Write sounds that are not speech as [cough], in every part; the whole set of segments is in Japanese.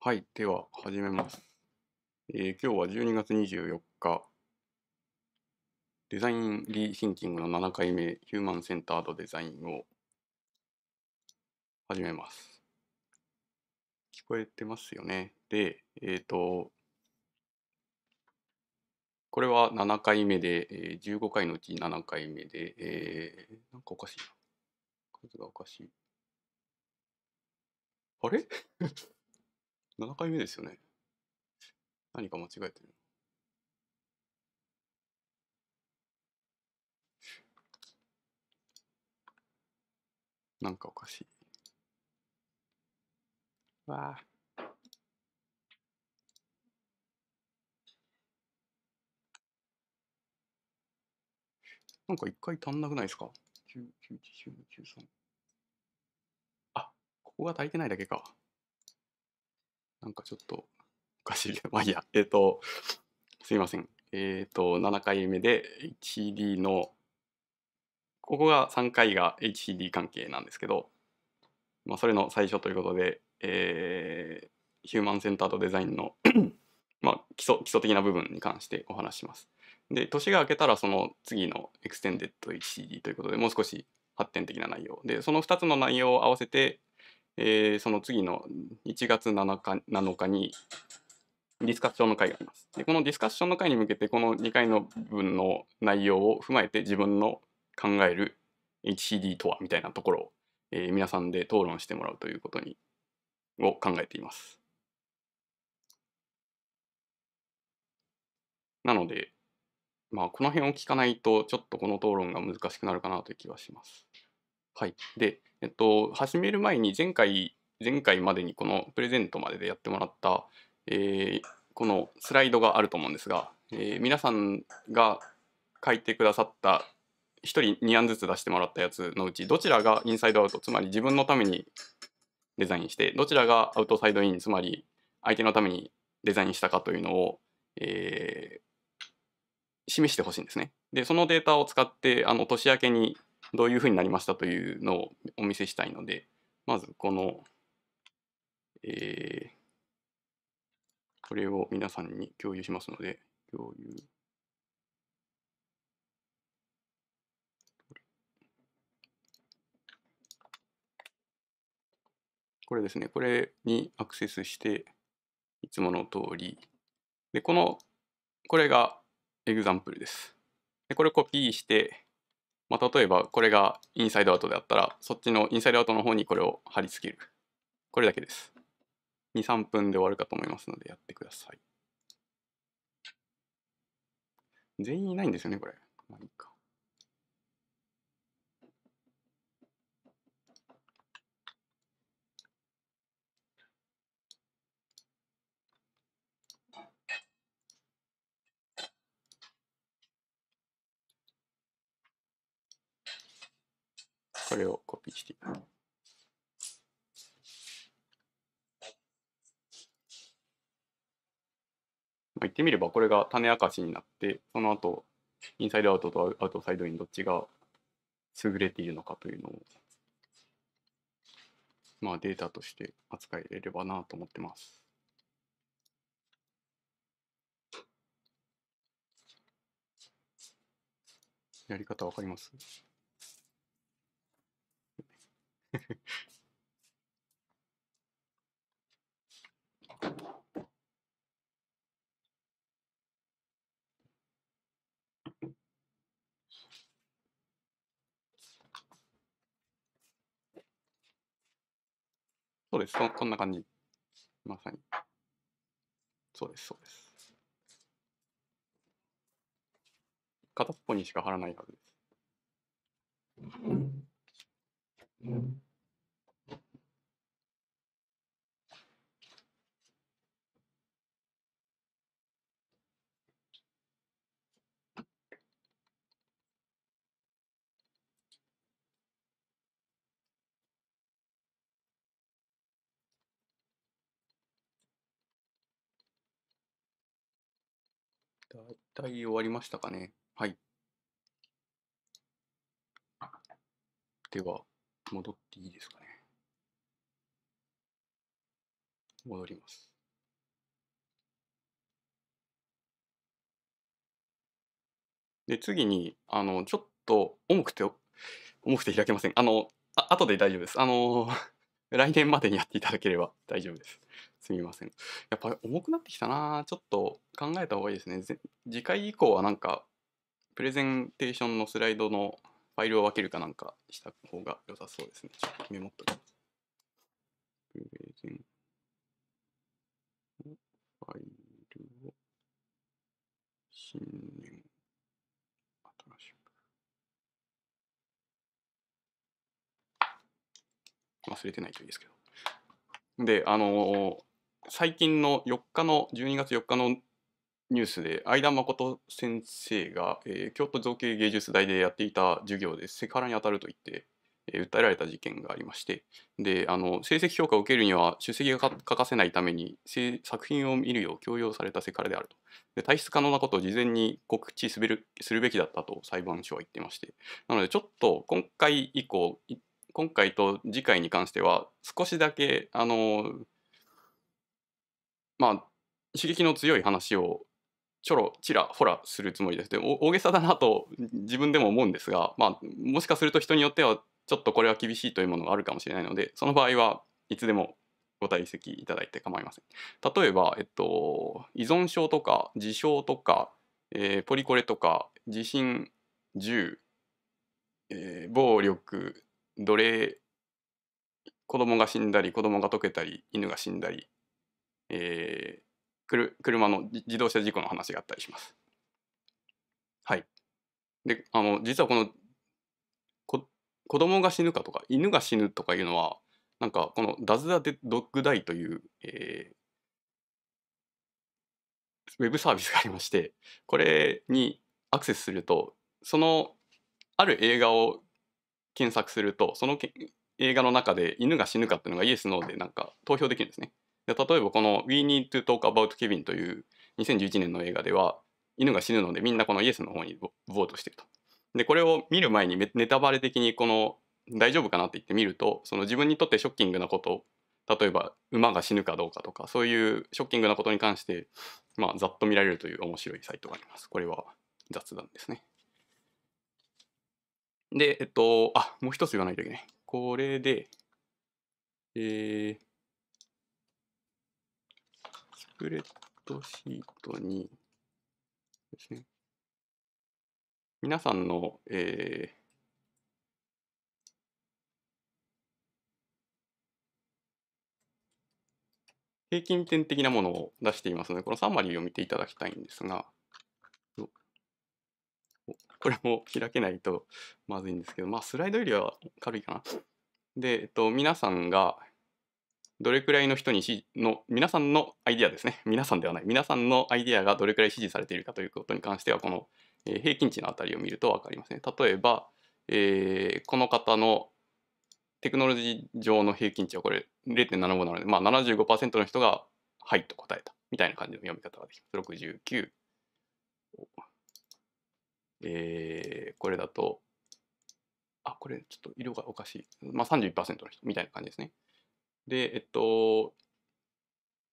はい、では始めます。えー、今日は12月24日、デザインリーシンキングの7回目、ヒューマンセンタードデザインを始めます。聞こえてますよね。で、えっ、ー、と、これは7回目で、えー、15回のうち7回目で、えー、なんかおかしいな。数がおかしい。あれ [laughs] 7回目ですよね。何か間違えてる。なんかおかしい。わあ。なんか一回足んなくないですか ?9、9、9、9、3。あ、ここが足りてないだけか。なんかちょっとおかしいけど、まあいいや、えっ、ー、と、すいません。えっ、ー、と、7回目で HD の、ここが3回が HD 関係なんですけど、まあ、それの最初ということで、えー、ヒューマンセンターとデザインの [clears throat] まあ、基礎基礎的な部分に関してお話します。で、年が明けたらその次のエクステンデッド HD c ということで、もう少し発展的な内容。で、その2つの内容を合わせて、えー、その次の1月7日 ,7 日にディスカッションの会があります。で、このディスカッションの会に向けて、この2回の分の内容を踏まえて自分の考える HCD とはみたいなところを、えー、皆さんで討論してもらうということにを考えています。なので、まあ、この辺を聞かないと、ちょっとこの討論が難しくなるかなという気はします。はい。で、えっと、始める前に前回、前回までにこのプレゼントまででやってもらった、えー、このスライドがあると思うんですが、えー、皆さんが書いてくださった1人2案ずつ出してもらったやつのうちどちらがインサイドアウトつまり自分のためにデザインしてどちらがアウトサイドインつまり相手のためにデザインしたかというのを、えー、示してほしいんですね。でそのデータを使ってあの年明けにどういうふうになりましたというのをお見せしたいので、まずこの、えー、これを皆さんに共有しますので、共有。これですね、これにアクセスして、いつもの通り、で、この、これがエグザンプルです。で、これをコピーして、まあ、例えばこれがインサイドアウトであったらそっちのインサイドアウトの方にこれを貼り付けるこれだけです23分で終わるかと思いますのでやってください全員いないんですよねこれまあいいかこれをコピーしていままあ、言ってみればこれが種明かしになってその後インサイドアウトとアウトサイドインどっちが優れているのかというのを、まあ、データとして扱えれればなと思ってます。やり方わかります [laughs] そうです。こんな感じ。まさに。そうです、そうです。片っぽにしか貼らないはずです。大体終わりましたかね。はい。では。戻っていいですかね。戻ります。で、次に、あの、ちょっと重くて、重くて開けません。あの、あ後で大丈夫です。あの、[laughs] 来年までにやっていただければ大丈夫です。すみません。やっぱり重くなってきたなちょっと考えた方がいいですね。次回以降はなんか、プレゼンテーションのスライドのファイルを分けるかなんかした方が良さそうですね。ちょっとメモっときます。ファイルを新年新しく。忘れてないといいですけど。で、あのー、最近の4日の、12月4日のニュースで相田誠先生が、えー、京都造形芸術大でやっていた授業でセクハラに当たると言って、えー、訴えられた事件がありましてであの成績評価を受けるには出席が欠かせないために作品を見るよう強要されたセクハラであるとで体質可能なことを事前に告知するするべきだったと裁判所は言ってましてなのでちょっと今回以降今回と次回に関しては少しだけあのまあ刺激の強い話をちょろちらほらするつもりです。で大げさだなと自分でも思うんですが、まあ、もしかすると人によってはちょっとこれは厳しいというものがあるかもしれないのでその場合はいつでもご退席いただいて構いません。例えば、えっと、依存症とか自傷とか、えー、ポリコレとか地震銃、えー、暴力奴隷子供が死んだり子供が溶けたり犬が死んだり、えー、車の自動車事故の話があったりします。はい。で、あの、実はこの、こ子供が死ぬかとか、犬が死ぬとかいうのは、なんか、このダズダデドッグダイという、えー、ウェブサービスがありまして、これにアクセスすると、その、ある映画を検索すると、その映画の中で犬が死ぬかっていうのがイエス・ノーでなんか投票できるんですね。で例えばこの「We Need to Talk About Kevin」という2011年の映画では犬が死ぬのでみんなこのイエスの方にボートしてると。でこれを見る前にネタバレ的にこの大丈夫かなって言ってみるとその自分にとってショッキングなこと例えば馬が死ぬかどうかとかそういうショッキングなことに関して、まあ、ざっと見られるという面白いサイトがあります。これは雑談ですね。で、えっと、あもう一つ言わないといけない。これで、えー、プレッドシートにですね、皆さんの、えー、平均点的なものを出していますので、このサマリーを見ていただきたいんですが、これも開けないとまずいんですけど、まあスライドよりは軽いかな。で、えっと、皆さんが、どれくらいの人にの皆さんのアイディアですね皆さんではない皆さんのアイディアがどれくらい支持されているかということに関してはこの、えー、平均値のあたりを見ると分かりますね例えば、えー、この方のテクノロジー上の平均値はこれ0.75なので、まあ75、の人が「はい」と答えたみたいな感じの読み方ができます69えー、これだとあこれちょっと色がおかしい、まあ31%の人みたいな感じですねで、えっと、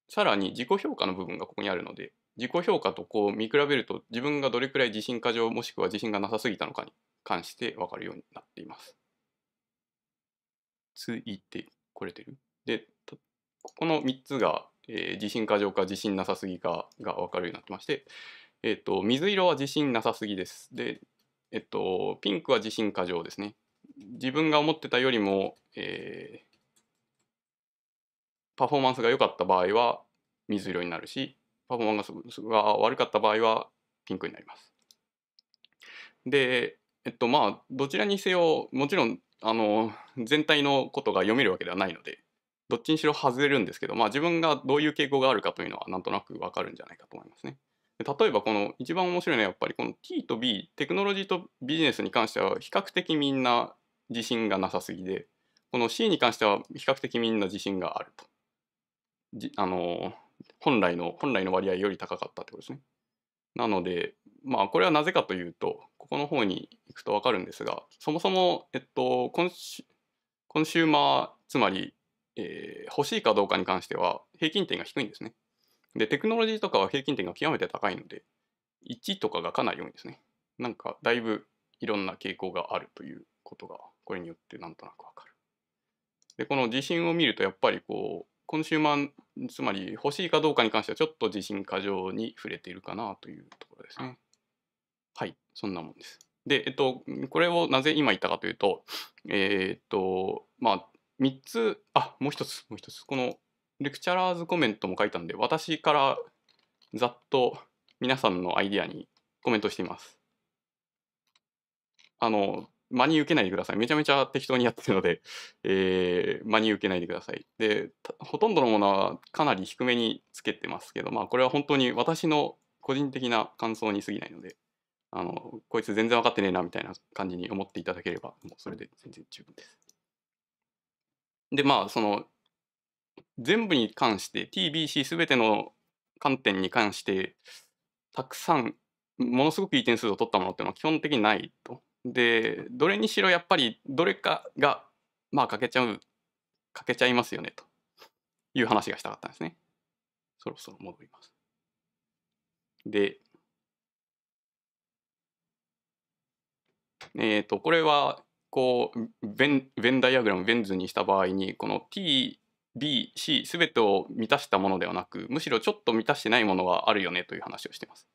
さらに自己評価の部分がここにあるので、自己評価とこう見比べると自分がどれくらい自信過剰もしくは自信がなさすぎたのかに関して分かるようになっています。ついてこれてるで、ここの3つが、えー、自信過剰か自信なさすぎかが分かるようになってまして、えっ、ー、と、水色は自信なさすぎです。で、えっと、ピンクは自信過剰ですね。自分が思ってたよりも、えー、パフォーマンスが良かった場合は水色になるしパフォーマンスが悪かった場合はピンクになります。でえっとまあどちらにせよもちろんあの全体のことが読めるわけではないのでどっちにしろ外れるんですけど、まあ、自分がどういう傾向があるかというのはなんとなくわかるんじゃないかと思いますね。例えばこの一番面白いのはやっぱりこの T と B テクノロジーとビジネスに関しては比較的みんな自信がなさすぎでこの C に関しては比較的みんな自信があると。あの本来の本来の割合より高かったってことですね。なのでまあこれはなぜかというとここの方に行くと分かるんですがそもそも、えっと、コンシコンシューマーつまり、えー、欲しいかどうかに関しては平均点が低いんですね。でテクノロジーとかは平均点が極めて高いので1とかがかなり多いんですね。なんかだいぶいろんな傾向があるということがこれによってなんとなくわかる。でこの地震を見るとやっぱりこうコンシューマーつまり欲しいかどうかに関してはちょっと自信過剰に触れているかなというところですね。はい、そんなもんです。で、えっと、これをなぜ今言ったかというと、えー、っと、まあ、3つ、あ、もう1つ、もう1つ、このレクチャラーズコメントも書いたんで、私からざっと皆さんのアイディアにコメントしています。あの、真に受けないでください。めちゃめちゃ適当にやってるので、[laughs] えー、真に受けないでください。で、ほとんどのものはかなり低めにつけてますけど、まあこれは本当に私の個人的な感想に過ぎないので、あの、こいつ全然分かってねえなみたいな感じに思っていただければ、もうそれで全然十分です。で、まあその、全部に関して TBC 全ての観点に関してたくさんものすごくいい点数を取ったものっていうのは基本的にないと。でどれにしろやっぱりどれかがまあ欠けちゃう欠けちゃいますよねという話がしたかったんですね。そろそろ戻ります。で、えっ、ー、とこれはこうベンベンダイアグラムベン図にした場合にこの TBC 全てを満たしたものではなくむしろちょっと満たしてないものがあるよねという話をしてます。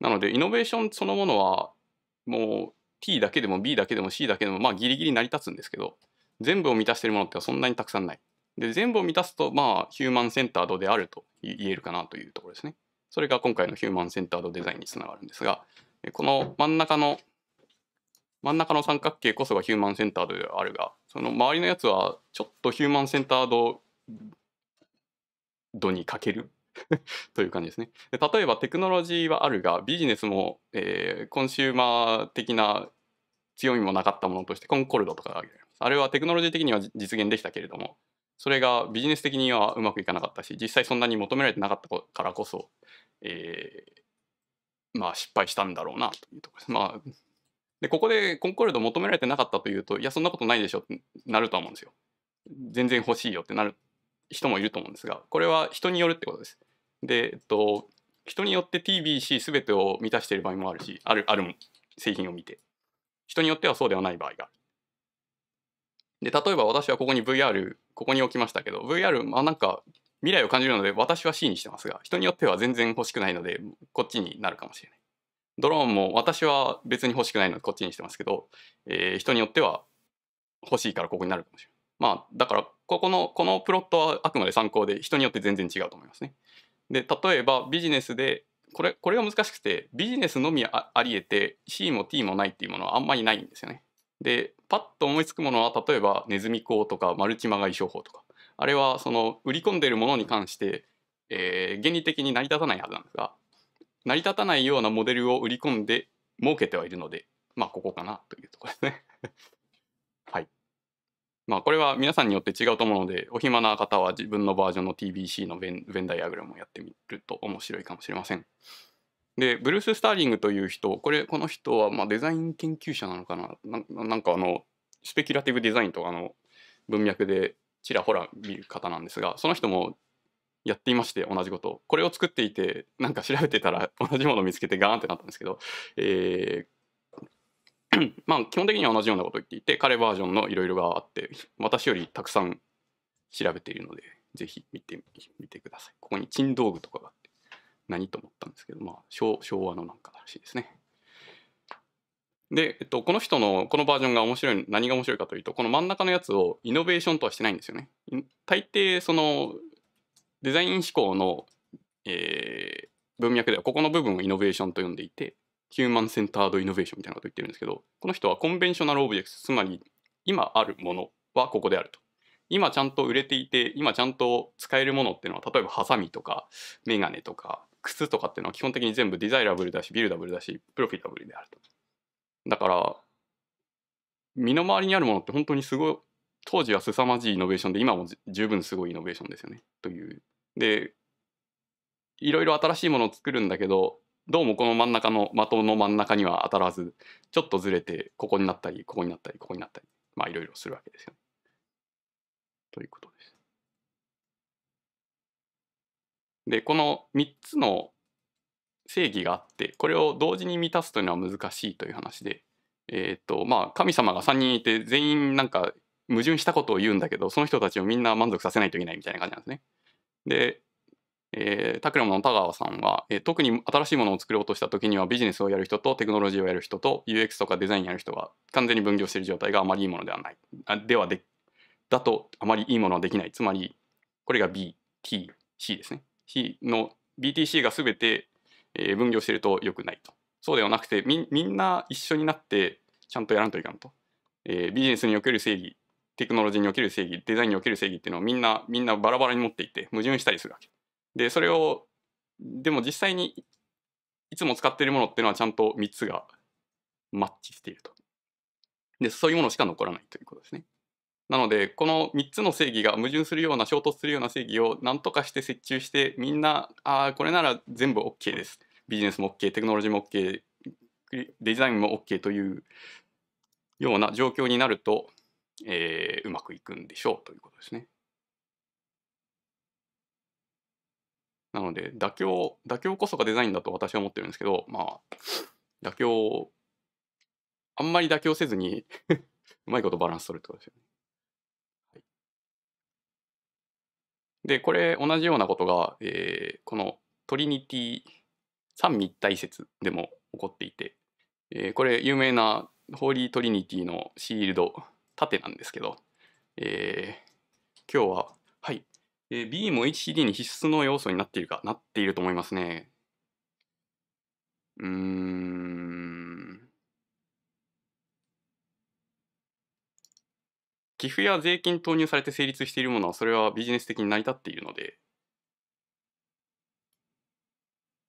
なのでイノベーションそのものはもう T だけでも B だけでも C だけでもまあギリギリ成り立つんですけど全部を満たしてるものってそんなにたくさんない。で全部を満たすとまあヒューマンセンタードであると言えるかなというところですね。それが今回のヒューマンセンタードデザインにつながるんですがこの真ん中の真ん中の三角形こそがヒューマンセンタードであるがその周りのやつはちょっとヒューマンセンタード度に欠ける [laughs] という感じですね。例えばテクノロジーはあるがビジネスも、えー、コンシューマー的な強みもなかったものとしてコンコルドとかああれはテクノロジー的には実現できたけれどもそれがビジネス的にはうまくいかなかったし実際そんなに求められてなかったからこそ、えー、まあ失敗したんだろうなというところです。まあでここでコンコルド求められてなかったというといやそんなことないでしょってなると思うんですよ。全然欲しいよってなる人もいると思うんですが、これは人によるってことです。で、えっと、人によって TBC 全てを満たしている場合もあるし、ある、ある製品を見て。人によってはそうではない場合がある。で、例えば私はここに VR、ここに置きましたけど、VR、まあなんか未来を感じるので私は C にしてますが、人によっては全然欲しくないので、こっちになるかもしれない。ドローンも私は別に欲しくないのでこっちにしてますけど、えー、人によっては欲しいからここになるかもしれない。まあだからここのこのプロットはあくまで参考で人によって全然違うと思いますね。で例えばビジネスでこれこれが難しくてビジネスのみありえて C も T もないっていうものはあんまりないんですよね。でパッと思いつくものは例えばネズミ講とかマルチマガイ商法とかあれはその売り込んでるものに関して、えー、原理的に成り立たないはずなんですが成り立たないようなモデルを売り込んで儲けてはいるのでまあここかなというところですね。まあこれは皆さんによって違うと思うのでお暇な方は自分のバージョンの TBC のベンベンダイアグラムをやってみると面白いかもしれません。でブルース・スターリングという人これこの人はまデザイン研究者なのかななんかあのスペキュラティブデザインとかの文脈でちらほら見る方なんですがその人もやっていまして同じことこれを作っていてなんか調べてたら同じもの見つけてガーンってなったんですけど、えー、[clears throat] まあ基本的には同じようなことを言っていて彼バージョンのいろいろがあって私よりたくさん調べているのでぜひ見てみてくださいここに珍道具とかがあって何と思ったんですけどまあ昭和のなんからしいですねで、えっと、この人のこのバージョンが面白い何が面白いかというとこの真ん中のやつをイノベーションとはしてないんですよね大抵そのデザイン思考の、えー、文脈ではここの部分をイノベーションと呼んでいてヒューマンセンタードイノベーションみたいなことを言ってるんですけど、この人はコンベンショナルオブジェクト、つまり今あるものはここであると。今ちゃんと売れていて、今ちゃんと使えるものっていうのは、例えばハサミとか、メガネとか、靴とかっていうのは基本的に全部デザイラブルだし、ビルダブルだし、プロフィタブルであると。だから、身の回りにあるものって本当にすごい、当時は凄まじいイノベーションで、今も十分すごいイノベーションですよね。という。で、いろいろ新しいものを作るんだけど、どうもこの真ん中の的の真ん中には当たらずちょっとずれてここになったりここになったりここになったりまあいろいろするわけですよね。ということです。でこの3つの正義があってこれを同時に満たすというのは難しいという話でえっ、ー、とまあ神様が3人いて全員なんか矛盾したことを言うんだけどその人たちをみんな満足させないといけないみたいな感じなんですね。でえー、タクラムの田川さんは、えー、特に新しいものを作ろうとした時にはビジネスをやる人とテクノロジーをやる人と UX とかデザインやる人が完全に分業している状態があまりいいものではないあではでだとあまりいいものはできないつまりこれが BTC ですね C の BTC が全て、えー、分業しているとよくないとそうではなくてみみんな一緒になってちゃんとやらんといかんと、えー、ビジネスにおける正義テクノロジーにおける正義デザインにおける正義っていうのをみんなみんなバラバラに持っていて矛盾したりするわけでそれをでも実際にいつも使っているものっていうのはちゃんと3つがマッチしていると。でそういうものしか残らないということですね。なのでこの3つの正義が矛盾するような衝突するような正義を何とかして折衷してみんなああこれなら全部 OK ですビジネスも OK テクノロジーも OK デザインも OK というような状況になると、えー、うまくいくんでしょうということですね。なので妥協妥協こそがデザインだと私は思ってるんですけどまあ妥協あんまり妥協せずに [laughs] うまいことバランス取るってことですよね。はい、でこれ同じようなことが、えー、このトリニティ三密体説でも起こっていて、えー、これ有名なホーリートリニティのシールド盾なんですけど、えー、今日はえー、B も HCD に必須の要素になっているか、なっていると思いますね。うーん。寄付や税金投入されて成立しているものは、それはビジネス的に成り立っているので、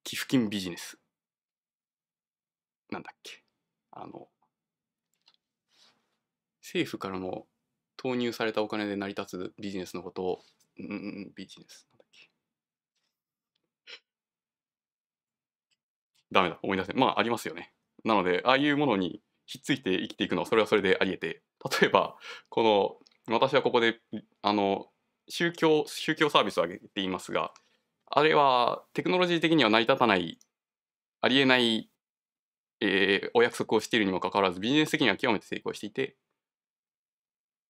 寄付金ビジネス。なんだっけ。あの、政府からの投入されたお金で成り立つビジネスのことをうんビジネス。なんだっけ。ダメだ、思い出せん。まあ、ありますよね。なので、ああいうものにひっついて生きていくのはそれはそれであり得て、例えば、この、私はここで、あの、宗教、宗教サービスを挙げていますが、あれはテクノロジー的には成り立たない、ありえない、えー、お約束をしているにもかかわらず、ビジネス的には極めて成功していて、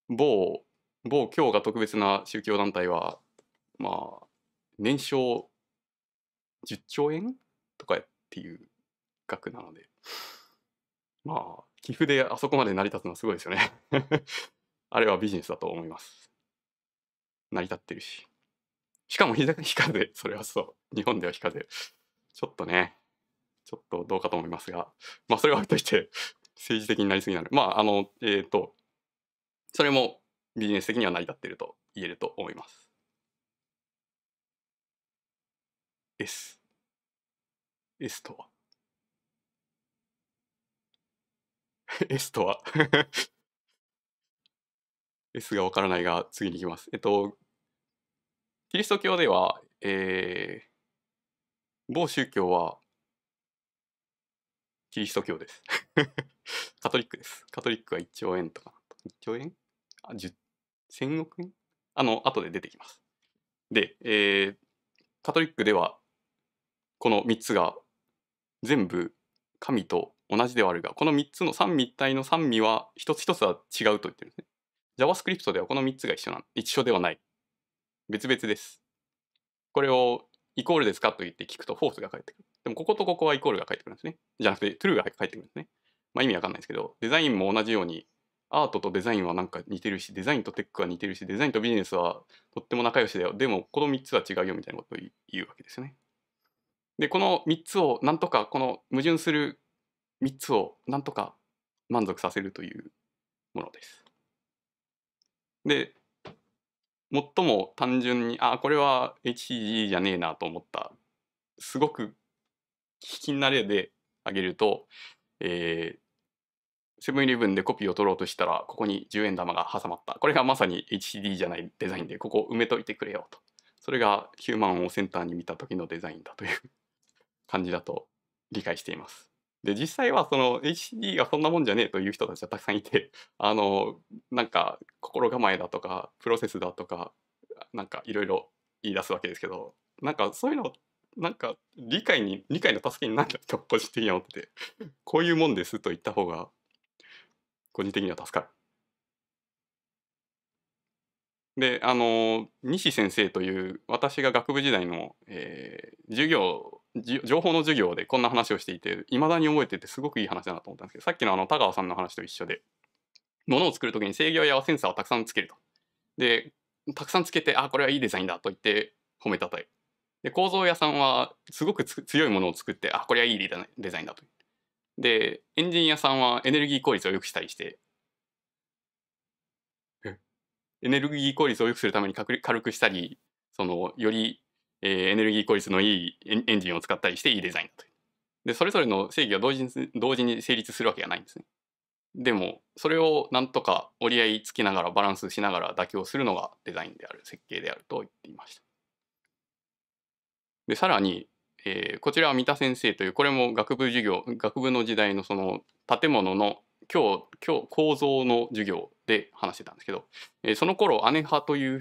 某某今日が特別な宗教団体は、まあ、年商10兆円とかっていう額なので、まあ、寄付であそこまで成り立つのはすごいですよね [laughs] あれはビジネスだと思います。成り立ってるし。しかも日風、[laughs] それはそう。日本では日風。ちょっとね、ちょっとどうかと思いますが、まあそれは置いといて、政治的になりすぎなので、まああの、えっ、ー、と、それもビジネス的には成り立っていると言えると思います。S。S とは [laughs] ?S とは [laughs] ?S がわからないが、次に行きます。えっと、キリスト教では、えー、某宗教は、キリスト教です。[laughs] カトリックです。カトリックは1兆円とか、1兆円あ、10戦国あの、後で出てきます。で、えー、カトリックでは、この3つが全部神と同じではあるが、この3つの三位一体の三味は一つ一つは違うと言ってるんですね。JavaScript ではこの3つが一緒な一緒ではない。別々です。これをイコールですかと言って聞くとフォースが返ってくる。でもこことここはイコールが返ってくるんですね。じゃなくて true が返ってくるんですね。まあ意味わかんないですけど、デザインも同じようにアートとデザインはなんか似てるしデザインとテックは似てるしデザインとビジネスはとっても仲良しだよでもこの3つは違うよみたいなことを言うわけですよね。でこの3つをなんとかこの矛盾する3つをなんとか満足させるというものです。で最も単純にあこれは HCG じゃねえなと思ったすごく危きな例で挙げると、えー、セブンイレブンでコピーを取ろうとしたらここに10円玉が挟まったこれがまさに HCD じゃないデザインでここ埋めといてくれよとそれがヒューマンをセンターに見た時のデザインだという感じだと理解しています。で実際はその HCD がそんなもんじゃねえという人たちはたくさんいてあのなんか心構えだとかプロセスだとかなんかいろいろ言い出すわけですけどなんかそういうのなんか理解に理解の助けになるんだと個人的には思っててこういうもんですと言った方が個人的には助かる。であの西先生という私が学部時代の、えー、授業情報の授業でこんな話をしていていまだに覚えててすごくいい話だなと思ったんですけどさっきのあの田川さんの話と一緒で物を作る時に制御やセンサーをたくさんつけると。でたくさんつけてあこれはいいデザインだと言って褒めたたえで構造屋さんはすごく強いものを作ってあこれはいいデザインだとで、エンジニアさんはエネルギー効率を良くしたりして、エネルギー効率を良くするために軽くしたり、その、より、えー、エネルギー効率のいいエンジンを使ったりしていいデザインだと。で、それぞれの正義は同時に、同時に成立するわけがないんですね。でも、それをなんとか折り合いつきながら、バランスしながら妥協するのがデザインである、設計であると言っていました。で、さらに、えー、こちらは三田先生というこれも学部授業学部の時代のその建物の今日今日構造の授業で話してたんですけど、えー、その頃姉派という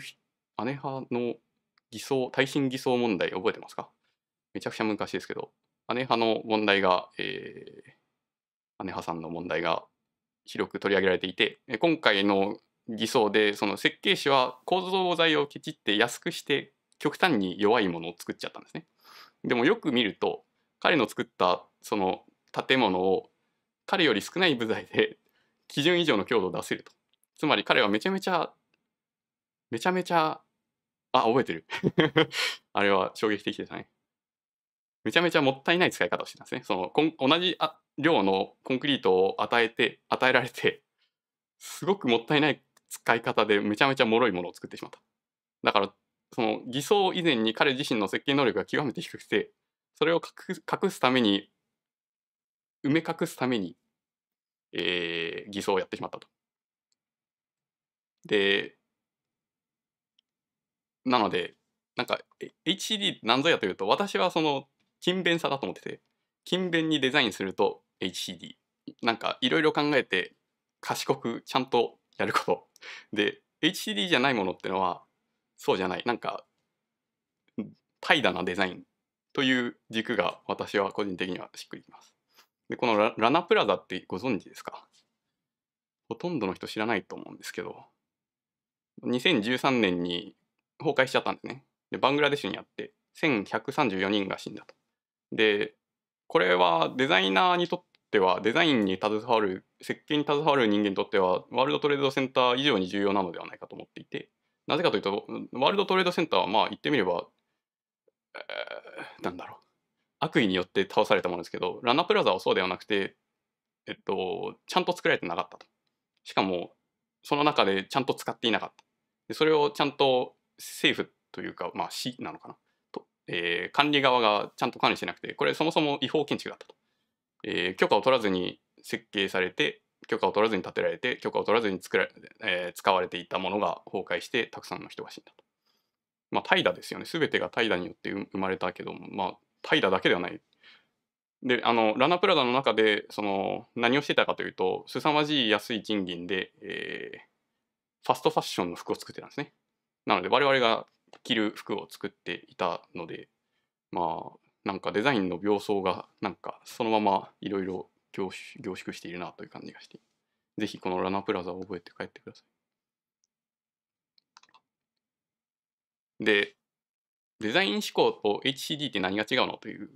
姉派の偽装耐震偽装問題覚えてますかめちゃくちゃ昔ですけど姉派の問題が、えー、姉派さんの問題が広く取り上げられていて今回の偽装でその設計士は構造材をきちって安くして極端に弱いものを作っちゃったんですね。でもよく見ると彼の作ったその建物を彼より少ない部材で基準以上の強度を出せると。つまり彼はめちゃめちゃめちゃめちゃあ覚えてる [laughs] あれは衝撃的でしたね。めちゃめちゃもったいない使い方をしてたんですね。そのこん同じ量のコンクリートを与えて与えられてすごくもったいない使い方でめちゃめちゃ脆いものを作ってしまった。だからその偽装以前に彼自身の設計能力が極めて低くてそれを隠すために埋め隠すために、えー、偽装をやってしまったと。でなのでなんか HCD 何ぞやというと私はその勤勉さだと思ってて勤勉にデザインすると HCD なんかいろいろ考えて賢くちゃんとやることで HCD じゃないものってのはそうじゃないなんか怠惰なデザインという軸が私は個人的にはしっくりきます。でこのララナプラザってご存知ですかほとんどの人知らないと思うんですけど2013年に崩壊しちゃったんですね。でバングラデシュにあって1134人が死んだと。でこれはデザイナーにとってはデザインに携わる設計に携わる人間にとってはワールドトレードセンター以上に重要なのではないかと思っていてなぜかというと、ワールドトレードセンターはまあ言ってみれば、えー、なんだろう。悪意によって倒されたものですけど、ラナプラザはそうではなくて、えっと、ちゃんと作られてなかったと。しかも、その中でちゃんと使っていなかった。でそれをちゃんと政府というか、まあ市なのかな。とえー、管理側がちゃんと管理してなくて、これそもそも違法建築だったと。えー、許可を取らずに設計されて、許可を取らずに建てられて許可を取らずに作ら、えー、使われていたものが崩壊してたくさんの人が死んだと。まあ怠惰ですよね全てが怠惰によって生まれたけどもまあ怠惰だけではない。であのラナプラダの中でその何をしてたかというと凄まじい安い賃金で、えー、ファストファッションの服を作ってたんですね。なので我々が着る服を作っていたのでまあなんかデザインの病巣がなんかそのままいろいろ凝縮しているなという感じがして、ぜひこのラナプラザを覚えて帰ってください。で、デザイン思考と HCD って何が違うのという、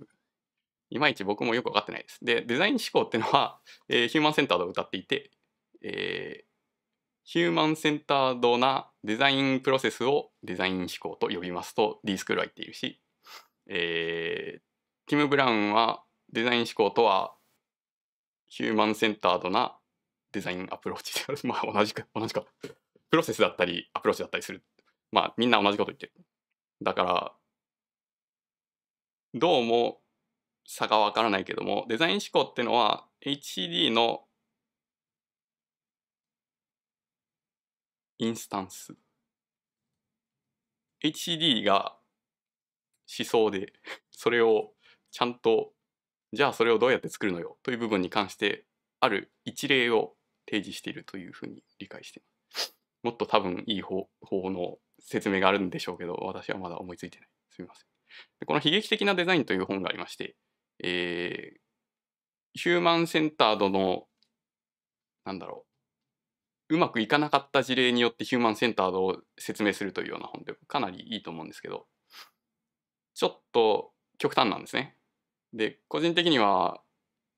いまいち僕もよく分かってないです。で、デザイン思考っていうのは、えー、ヒューマンセンタードを歌っていて、えー、ヒューマンセンタードなデザインプロセスをデザイン思考と呼びますと D スクールは言っているし、えー、ティム・ブラウンはデザイン思考とはヒューマンセンタードなデザインアプローチ [laughs] まあ同じか、同じか。プロセスだったり、アプローチだったりする。まあみんな同じこと言ってる。だから、どうも差がわからないけども、デザイン思考ってのは HCD のインスタンス。HCD が思想で、それをちゃんとじゃあそれをどうやって作るのよという部分に関してある一例を提示しているというふうに理解していますもっと多分いい方法の説明があるんでしょうけど私はまだ思いついてないすみませんでこの「悲劇的なデザイン」という本がありまして、えー、ヒューマンセンタードのなんだろううまくいかなかった事例によってヒューマンセンタードを説明するというような本でかなりいいと思うんですけどちょっと極端なんですねで、個人的には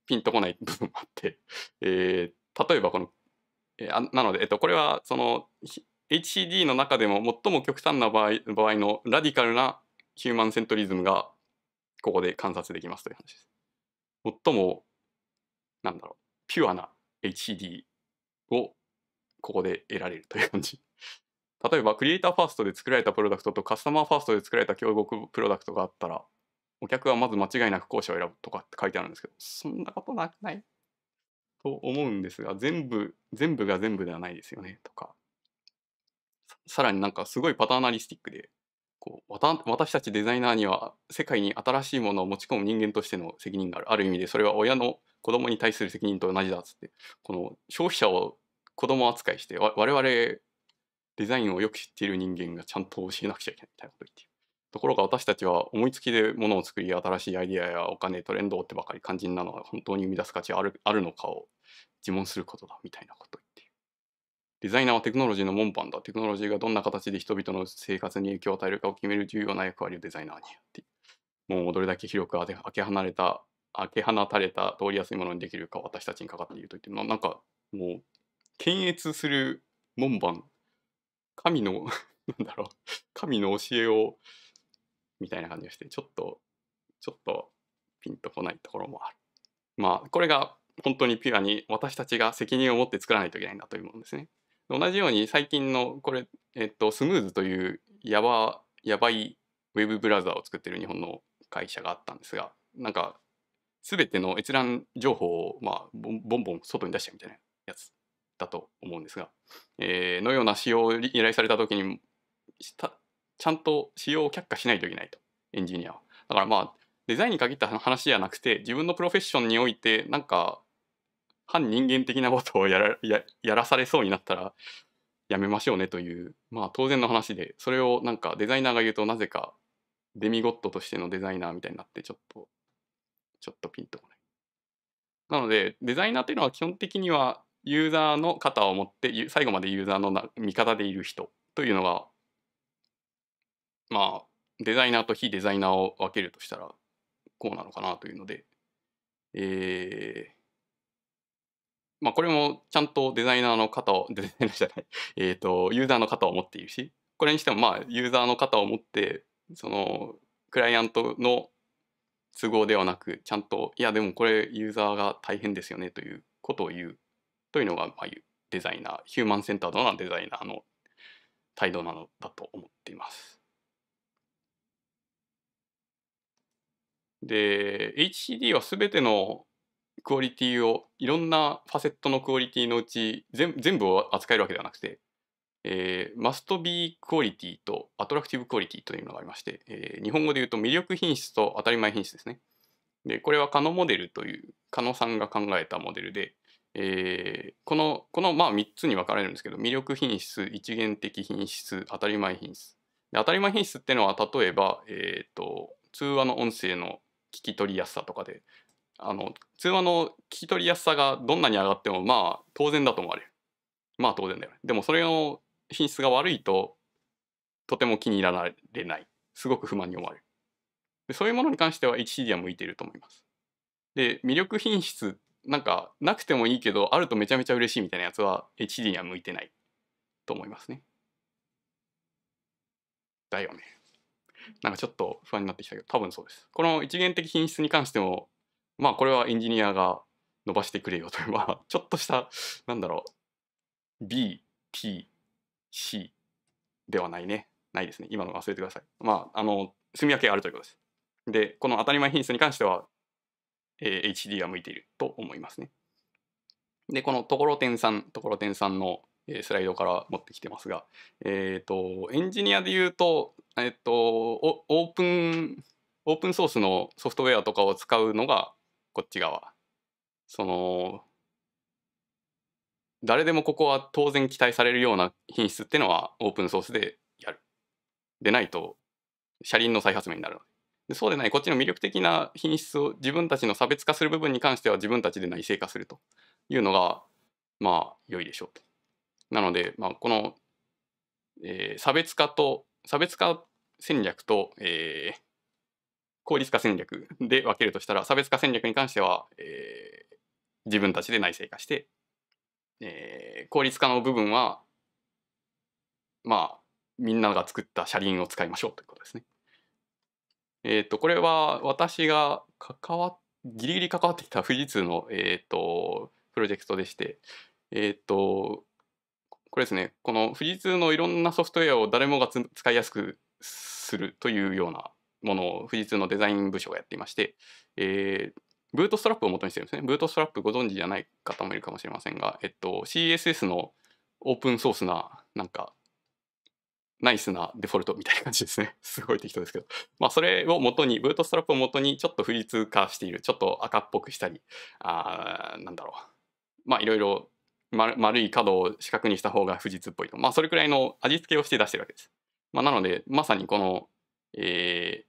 ピンとこない [laughs] 部分もあって、えー、例えばこの、えー、あなので、えっと、これはその HCD の中でも最も極端な場合場合のラディカルなヒューマンセントリズムがここで観察できますという話です。最も、なんだろう、ピュアな HCD をここで得られるという感じ。例えば、クリエイターファーストで作られたプロダクトとカスタマーファーストで作られた競合プロダクトがあったら、お客はまず間違いなく校舎を選ぶとかって書いてあるんですけど、そんなことなくないと思うんですが、全部、全部が全部ではないですよね、とか。さらになんかすごいパターナリスティックで、こう私たちデザイナーには世界に新しいものを持ち込む人間としての責任がある。ある意味でそれは親の子供に対する責任と同じだっつって、この消費者を子供扱いして、我々デザインをよく知っている人間がちゃんと教えなくちゃいけないみたいなこと言ってところが私たちは思いつきで物を作り新しいアイデアやお金トレンドってばかり肝心なのは本当に生み出す価値あるあるのかを自問することだみたいなことを言っている。デザイナーはテクノロジーの門番だ。テクノロジーがどんな形で人々の生活に影響を与えるかを決める重要な役割をデザイナーにやってもうどれだけ広く開け離れた、開け放たれた通りやすいものにできるか私たちにかかっていると言ってなんかもう、検閲する門番。神の、なんだろう、神の教えをみたいな感じがしてちょっとちょっとピンとこないところもある。まあこれが本当にピュアに私たちが責任を持って作らないといけないんだというものですね。同じように最近のこれ、えっと、スムーズというやばやばいウェブブラウザーを作ってる日本の会社があったんですがなんか全ての閲覧情報を、まあ、ボンボン外に出しちゃうみたいなやつだと思うんですが、えー、のような仕様を依頼された時にしたちゃんと仕様を却下しないといけないとエンジニアは。だからまあデザインに限った話じゃなくて自分のプロフェッションにおいてなんか反人間的なことをやらややらされそうになったらやめましょうねというまあ当然の話でそれをなんかデザイナーが言うとなぜかデミゴッドとしてのデザイナーみたいになってちょっとちょっとピンとこない。なのでデザイナーっていうのは基本的にはユーザーの肩を持って最後までユーザーの味方でいる人というのがまあデザイナーと非デザイナーを分けるとしたらこうなのかなというので、えー、まあこれもちゃんとデザイナーの肩を、デザイナーじゃない、[laughs] えっ、ー、と、ユーザーの肩を持っているし、これにしてもまあユーザーの肩を持って、そのクライアントの都合ではなく、ちゃんと、いやでもこれユーザーが大変ですよねということを言うというのが、まあデザイナー、ヒューマンセンタードなデザイナーの態度なのだと思っています。で HCD は全てのクオリティをいろんなファセットのクオリティのうち全部を扱えるわけではなくて、えー、マストビークオリティとアトラクティブクオリティというのがありまして、えー、日本語で言うと魅力品質と当たり前品質ですね。でこれはカノモデルというカノさんが考えたモデルで、えー、このこのまあ3つに分かれるんですけど魅力品質一元的品質当たり前品質で当たり前品質っていうのは例えば、えーと通話の音声の聞き取りやすさとかであの通話の聞き取りやすさがどんなに上がってもまあ当然だと思われるまあ当然だよでもそれの品質が悪いととても気に入られないすごく不満に思われるでそういうものに関しては HCD は向いていると思いますで魅力品質なんかなくてもいいけどあるとめちゃめちゃ嬉しいみたいなやつは HCD には向いてないと思いますねだよねなんかちょっと不安になってきたけど、多分そうです。この一元的品質に関しても、まあこれはエンジニアが伸ばしてくれよという、ま [laughs] あちょっとした、なんだろう、B、T、C ではないね。ないですね。今の忘れてください。まあ、あの、住み分けがあるということです。で、この当たり前品質に関しては、えー、HD が向いていると思いますね。で、このところてんさん、ところてんさんのスライドから持ってきてますが、えっ、ー、と、エンジニアで言うと、えっと、オープンオープンソースのソフトウェアとかを使うのがこっち側その誰でもここは当然期待されるような品質ってのはオープンソースでやるでないと車輪の再発明になるでそうでないこっちの魅力的な品質を自分たちの差別化する部分に関しては自分たちで内製化するというのがまあ良いでしょうとなので、まあ、この、えー、差別化と差別化戦略と、えー、効率化戦略で分けるとしたら、差別化戦略に関しては、えー、自分たちで内製化して、えー、効率化の部分は、まあ、みんなが作った車輪を使いましょうということですね。えっ、ー、と、これは私が関わギリギリ関わってきた富士通の、えっ、ー、と、プロジェクトでして、えっ、ー、と、これですね、この富士通のいろんなソフトウェアを誰もが使いやすくするというようなものを富士通のデザイン部署がやっていまして、えー、ブートストラップを元にしてるんですね。ブートストラップご存知じゃない方もいるかもしれませんが、えっと、CSS のオープンソースな、なんか、ナイスなデフォルトみたいな感じですね。[laughs] すごい適当ですけど。まあ、それを元に、ブートストラップを元に、ちょっと富士通化している、ちょっと赤っぽくしたり、あーなんだろう。まあ、いろいろ丸い角を四角にした方が富士通っぽいと。まあ、それくらいの味付けをして出してるわけです。まあ、なので、まさにこの、えー、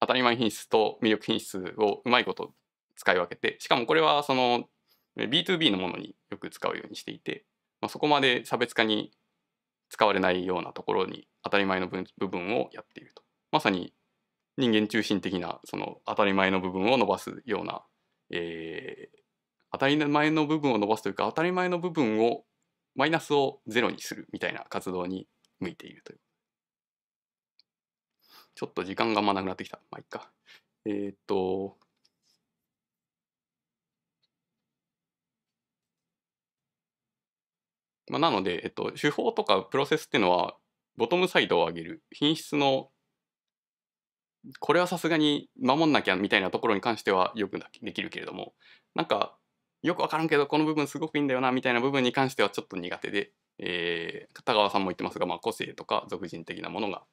当たり前品質と魅力品質をうまいこと使い分けて、しかもこれはその B2B のものによく使うようにしていて、まあ、そこまで差別化に使われないようなところに当たり前の部分をやっていると。まさに人間中心的なその当たり前の部分を伸ばすような、えー、当たり前の部分を伸ばすというか当たり前の部分をマイナスをゼロにするみたいな活動に向いているという。ちょっと時間がまなくなってきた。まあ、いっか。えー、っと、まあ、なので、えっと、手法とかプロセスっていうのは、ボトムサイドを上げる、品質の、これはさすがに守んなきゃみたいなところに関してはよくできるけれども、なんか、よくわからんけどこの部分すごくいいんだよなみたいな部分に関してはちょっと苦手で、えー、田川さんも言ってますが、まあ、個性とか俗人的なものが、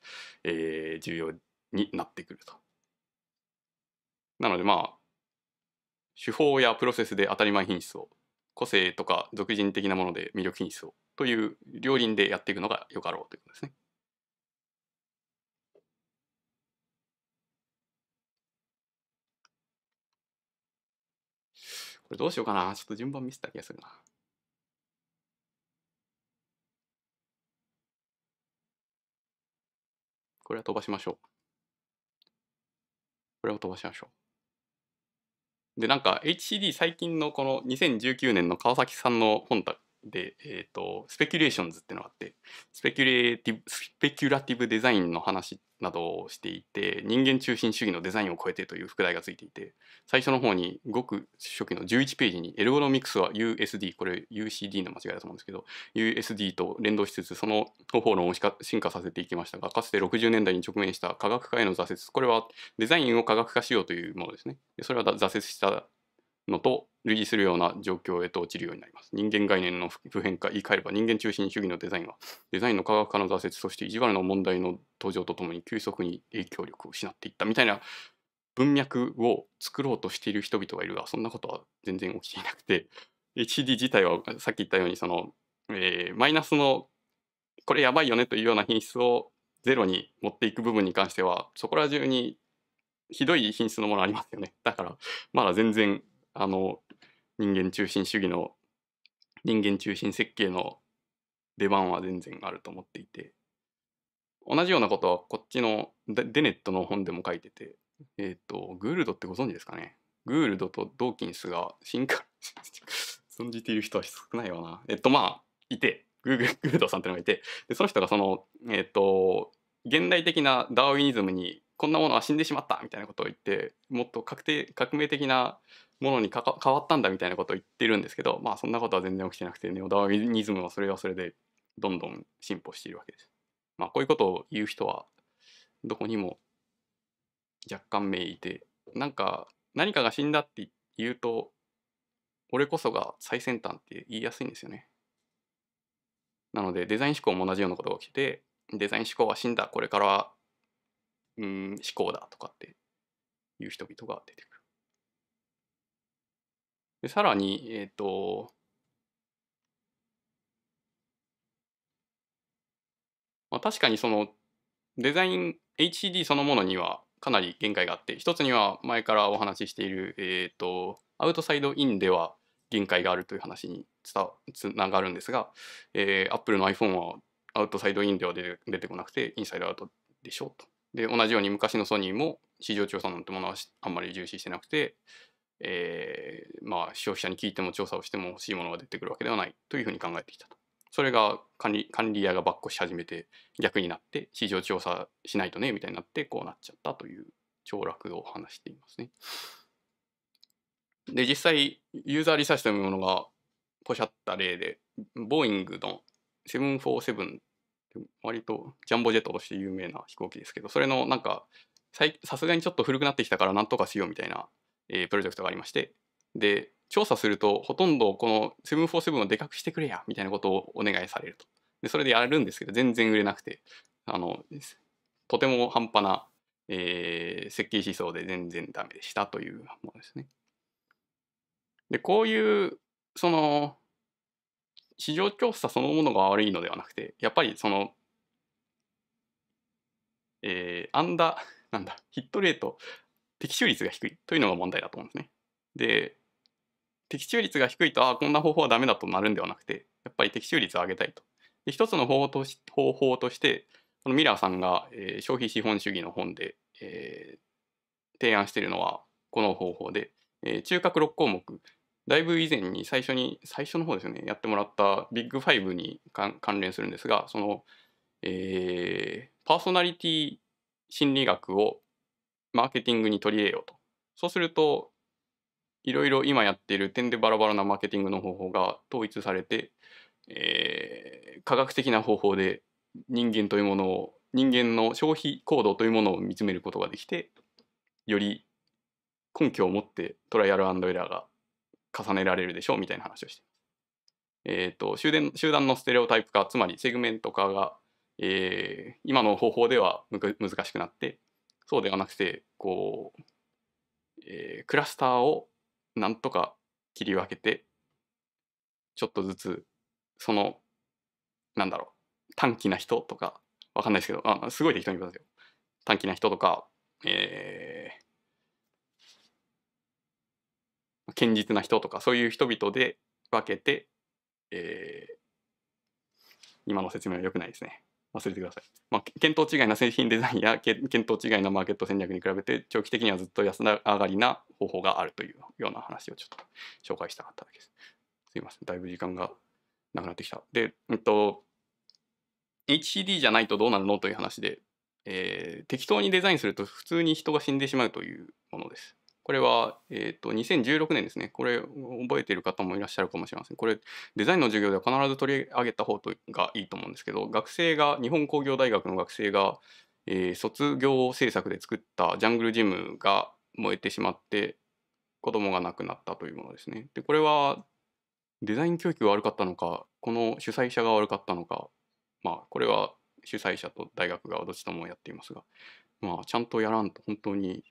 えー、重要になってくると。なのでまあ手法やプロセスで当たり前品質を個性とか俗人的なもので魅力品質をという両輪でやっていくのがよかろうということですね。れどうしようかな。ちょっと順番見せた気がするな。これは飛ばしましょう。これを飛ばしましょう。で、なんか HCD 最近のこの2019年の川崎さんの本で、えっ、ー、と、スペキュレーションズってのがあって、スペキュレティブ、スペキュラティブデザインの話などをしていて、人間中心主義のデザインを超えてという副題がついていて、最初の方にごく初期の11ページに、エルゴノミクスは USD、これ UCD の間違いだと思うんですけど、USD と連動しつつ、その方法論を進化させていきましたが、かつて60年代に直面した科学化への挫折、これはデザインを科学化しようというものですね。それは挫折したのと類似するような状況へと落ちるようになります。人間概念の普遍化、言い換えれば人間中心主義のデザインは、デザインの科学化の挫折、そして意地悪の問題の登場とともに急速に影響力を失っていったみたいな文脈を作ろうとしている人々がいるが、そんなことは全然起きていなくて、HD 自体はさっき言ったように、その、えー、マイナスのこれやばいよねというような品質をゼロに持っていく部分に関しては、そこら中にひどい品質のものありますよね。だから、まだ全然あの人間中心主義の人間中心設計の出番は全然あると思っていて同じようなことはこっちのデネットの本でも書いててえっ、ー、とグールドってご存知ですかねグールドとドーキンスが [laughs] 進化存じている人は少ないわなえっとまあいてグーグルドさんっていうのがいてでその人がそのえっ、ー、と現代的なダーウィニズムにこんなものは死んでしまったみたいなことを言ってもっと確定革命的なものに変わったんだみたいなことを言ってるんですけどまあそんなことは全然起きてなくてネオダーウニズムはそれはそれでどんどん進歩しているわけです。まあこういうことを言う人はどこにも若干名いてなんか何かが死んだって言うと俺こそが最先端って言いやすいんですよね。なのでデザイン思考も同じようなことが起きてデザイン思考は死んだこれからはうん、思考だとかっていう人々が出てくる。でさらに、えっ、ー、と、まあ、確かにそのデザイン HCD そのものにはかなり限界があって一つには前からお話ししている、えっ、ー、とアウトサイドインでは限界があるという話につながるんですが、えー、Apple の iPhone はアウトサイドインでは出てこなくてインサイドアウトでしょうと。で同じように昔のソニーも市場調査なんてものはあんまり重視してなくて、えー、まあ消費者に聞いても調査をしても欲しいものが出てくるわけではないというふうに考えてきたと。それが管理管理屋がばっこし始めて逆になって市場調査しないとねみたいになってこうなっちゃったという凋落を話していますね。で実際ユーザーリサーチというものがポシャった例でボーイングの747割とジャンボジェットとして有名な飛行機ですけど、それのなんか、さすがにちょっと古くなってきたからなんとかしようみたいな、えー、プロジェクトがありまして、で、調査するとほとんどこの747をでかくしてくれやみたいなことをお願いされると。で、それでやるんですけど、全然売れなくて、あの、とても半端な、えー、設計思想で全然ダメでしたというものですね。で、こういう、その、市場調査そのものが悪いのではなくてやっぱりそのえー、アンダーなんだヒットレート的中率が低いというのが問題だと思うんですね。で的中率が低いとああこんな方法はダメだとなるんではなくてやっぱり的中率を上げたいと。で一つの方法とし方法としてこのミラーさんが、えー、消費資本主義の本で、えー、提案しているのはこの方法で、えー、中核6項目だいぶ以前に最初に最初の方ですよねやってもらったビッグファイブに関連するんですがその、えー、パーソナリティ心理学をマーケティングに取り入れようとそうするといろいろ今やっている点でバラバラなマーケティングの方法が統一されて、えー、科学的な方法で人間というものを人間の消費行動というものを見つめることができてより根拠を持ってトライアルエラーが重ねられるでしょうみたいな話をして。えっ、ー、と集団集団のステレオタイプ化つまりセグメント化が、えー、今の方法では難しくなってそうではなくてこう、えー、クラスターをなんとか切り分けてちょっとずつそのなんだろう短期な人とかわかんないですけどあすごい適当に言いますよ短期な人とか、えー、堅実な人とかそういう人々で分けて、えー、今の説明は良くないですね忘れてください、まあ、見当違いな製品デザインや見当違いなマーケット戦略に比べて長期的にはずっと安上がりな方法があるというような話をちょっと紹介したかっただけですすいませんだいぶ時間がなくなってきたでえっと HCD じゃないとどうなるのという話で、えー、適当にデザインすると普通に人が死んでしまうというものですこれは、えっ、ー、と、2016年ですね。これ、覚えている方もいらっしゃるかもしれません。これ、デザインの授業では必ず取り上げた方がいいと思うんですけど、学生が、日本工業大学の学生が、えー、卒業制作で作ったジャングルジムが燃えてしまって、子供が亡くなったというものですね。で、これは、デザイン教育が悪かったのか、この主催者が悪かったのか、まあ、これは主催者と大学側どっちともやっていますが、まあ、ちゃんとやらんと本当に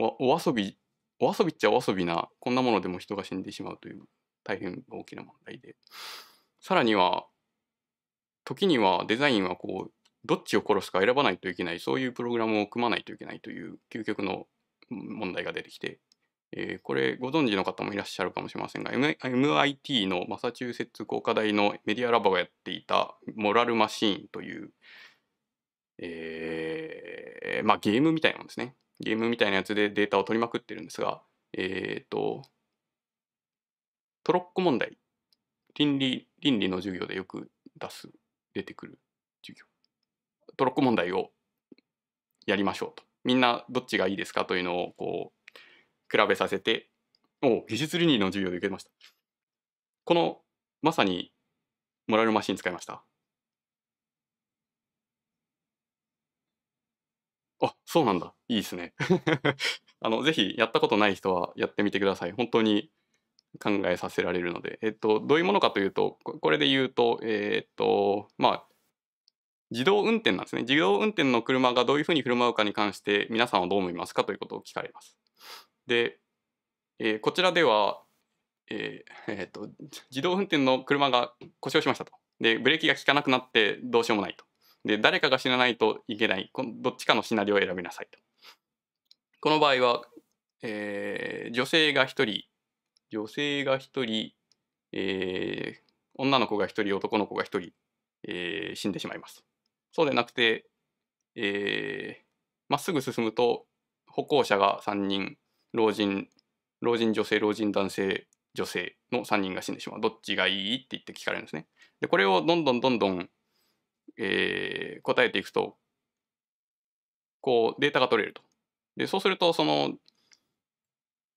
お遊びお遊びっちゃお遊びなこんなものでも人が死んでしまうという大変大きな問題でさらには時にはデザインはこうどっちを殺すか選ばないといけないそういうプログラムを組まないといけないという究極の問題が出てきて、えー、これご存知の方もいらっしゃるかもしれませんが MIT のマサチューセッツ工科大のメディアラボがやっていたモラルマシーンという、えーまあ、ゲームみたいなもんですねゲームみたいなやつでデータを取りまくってるんですが、えっ、ー、と、トロッコ問題。倫理、倫理の授業でよく出す、出てくる授業。トロッコ問題をやりましょうと。みんなどっちがいいですかというのをこう、比べさせて、お技術倫理の授業で受けました。この、まさに、モラルマシン使いました。あ、そうなんだ。いいですね [laughs] あの、ぜひやったことない人はやってみてください。本当に考えさせられるので。えっと、どういうものかというと、これで言うと、えー、っと、まあ、自動運転なんですね。自動運転の車がどういうふうに振る舞うかに関して皆さんはどう思いますかということを聞かれます。で、えー、こちらでは、えー、えー、っと、自動運転の車が故障しましたと。で、ブレーキが効かなくなってどうしようもないと。で、誰かが死なないといけない、どっちかのシナリオを選びなさいと。この場合は、えー、女性が1人、女性が1人、えー、女の子が1人、男の子が1人、えー、死んでしまいます。そうでなくて、えー、まっすぐ進むと歩行者が3人、老人、老人女性、老人男性、女性の3人が死んでしまう。どっちがいいって言って聞かれるんですね。で、これをどんどんどんどん、えー、答えていくと、こうデータが取れると。で、そうすると、その、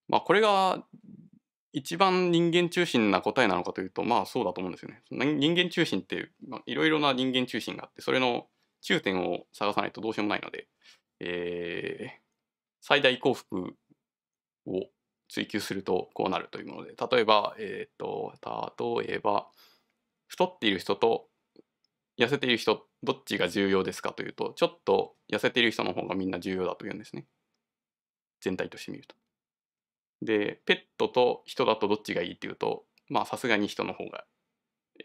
まあ、これが一番人間中心な答えなのかというと、まあそうだと思うんですよね。人間中心って、いろいろな人間中心があって、それの中点を探さないとどうしようもないので、えー、最大幸福を追求するとこうなるというもので、例えば、えっ、ー、と、例えば、太っている人と痩せている人、どっちが重要ですかというと、ちょっと痩せている人の方がみんな重要だというんですね。全体として見ると。で、ペットと人だとどっちがいいっていうと、まあさすがに人の方が、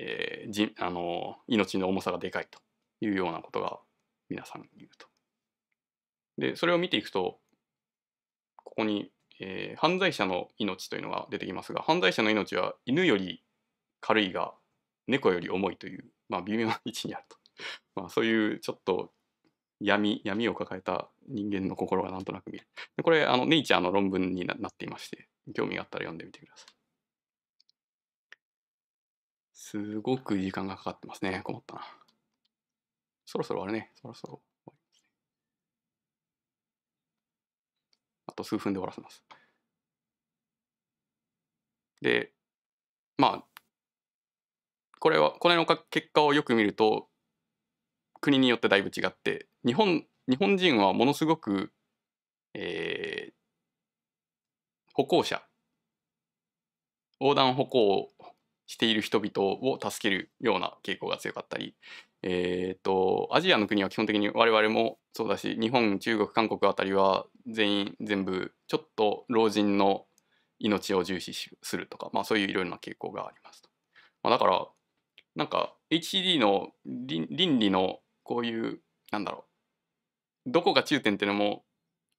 えー、じあの命の重さがでかいというようなことが皆さん言うと。で、それを見ていくと、ここに、えー、犯罪者の命というのが出てきますが、犯罪者の命は犬より軽いが、猫より重いという、まあ微妙な位置にあると。まあそういうちょっと闇、闇を抱えた人間の心がなんとなく見える。でこれ、あの、ネイチャーの論文になっていまして、興味があったら読んでみてください。すごく時間がかかってますね。困ったな。そろそろあれね、そろそろ終わりますあと数分で終わらせます。で、まあ、これは、これの結果をよく見ると、国によってだいぶ違って日本日本人はものすごく、えー、歩行者横断歩行をしている人々を助けるような傾向が強かったり、えーと、アジアの国は基本的に我々もそうだし日本中国韓国あたりは全員全部ちょっと老人の命を重視するとか、まあ、そういういろいろな傾向がありますと。まあ、だからなんか HCD の倫理のこういうなんだろうどこが中点っていうのも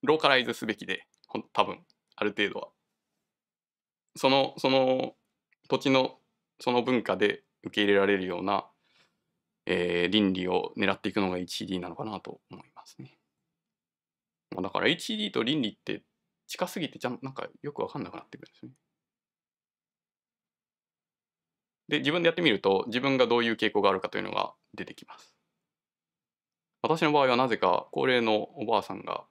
ローカライズすべきで多分ある程度はそのその土地のその文化で受け入れられるような、えー、倫理を狙っていくのが HCD なのかなと思いますね、まあ、だから HCD と倫理って近すぎてじゃなんかよく分かんなくなってくるんですねで自分でやってみると自分がどういう傾向があるかというのが出てきます私の場合はなぜか高齢のおばあさんが、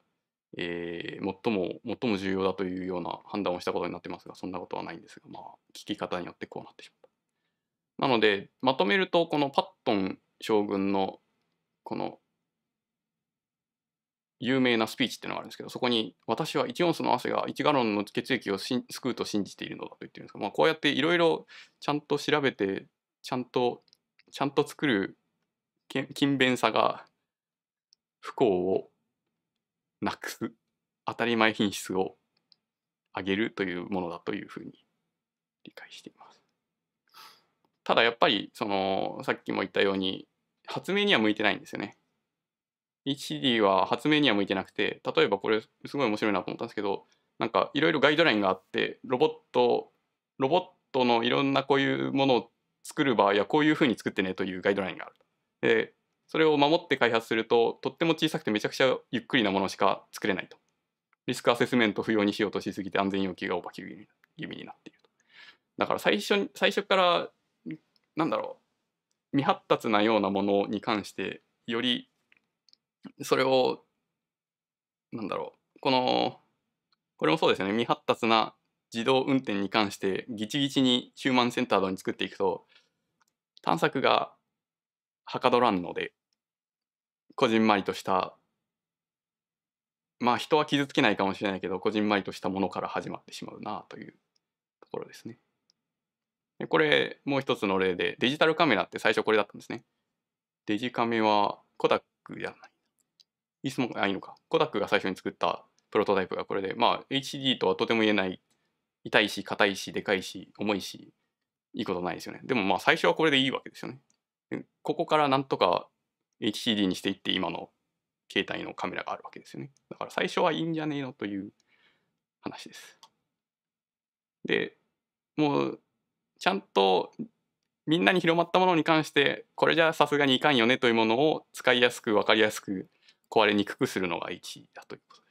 えー、最も最も重要だというような判断をしたことになってますがそんなことはないんですがまあ聞き方によってこうなってしまったなのでまとめるとこのパットン将軍のこの有名なスピーチっていうのがあるんですけどそこに「私は1オンスの汗が1ガロンの血液を救うと信じているのだ」と言ってるんですが、まあ、こうやっていろいろちゃんと調べてちゃんとちゃんと作る勤勉さが不幸をなくす当たり前品質を上げるというものだというふうに理解しています。ただやっぱりそのさっきも言ったように発明には向いてないんですよね。HCD は発明には向いてなくて例えばこれすごい面白いなと思ったんですけどなんかいろいろガイドラインがあってロボットロボットのいろんなこういうものを作る場合はこういうふうに作ってねというガイドラインがある。でそれを守って開発するととっても小さくてめちゃくちゃゆっくりなものしか作れないとリスクアセスメント不要にしようとしすぎて安全要求がオーバー気味になっているとだから最初最初からなんだろう未発達なようなものに関してよりそれをなんだろうこのこれもそうですよね未発達な自動運転に関してギチギチにヒューマンセンタードに作っていくと探索がはかどらんのでこじんまりとしたまあ人は傷つけないかもしれないけどこじんまりとしたものから始まってしまうなというところですね。でこれもう一つの例でデジタルカメラって最初これだったんですね。デジカメはコダックじゃない。いつもあいいのか。コダックが最初に作ったプロトタイプがこれでまあ HD とはとても言えない痛いし硬いしでかいし重いしいいことないですよね。でもまあ最初はこれでいいわけですよね。ここからなんとか h c d にしていって今の携帯のカメラがあるわけですよね。だから最初はいいんじゃねえのという話です。で、もうちゃんとみんなに広まったものに関してこれじゃさすがにいかんよねというものを使いやすく分かりやすく壊れにくくするのが1だということ